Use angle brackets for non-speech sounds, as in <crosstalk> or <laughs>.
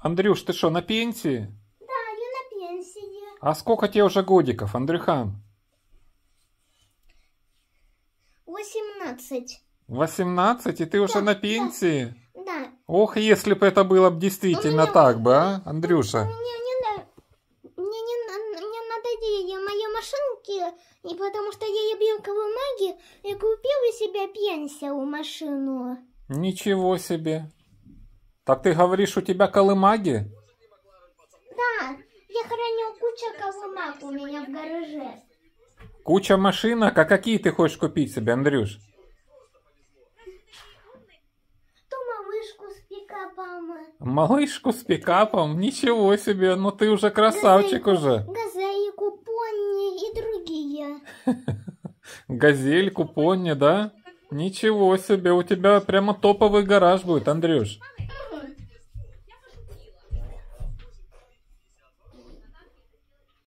Андрюш, ты что, на пенсии? Да, я на пенсии. А сколько тебе уже годиков, Андрюхан? Восемнадцать. Восемнадцать, И ты да, уже на пенсии? Да, да. Ох, если бы это было бы действительно ну, меня, так бы, а, Андрюша? Мне не, мне не, мне надоели мои машинки, и потому что я любил бумаги и купила себе пенсию машину. Ничего себе. Так ты говоришь, у тебя колымаги? Да, я храню кучу колымаг у меня в гараже. Куча машинок? А какие ты хочешь купить себе, Андрюш? малышку с пикапом. Малышку с пикапом? Ничего себе, ну ты уже красавчик газельку, уже. Газельку, пони и другие. <laughs> Газельку, пони, да? Ничего себе, у тебя прямо топовый гараж будет, Андрюш.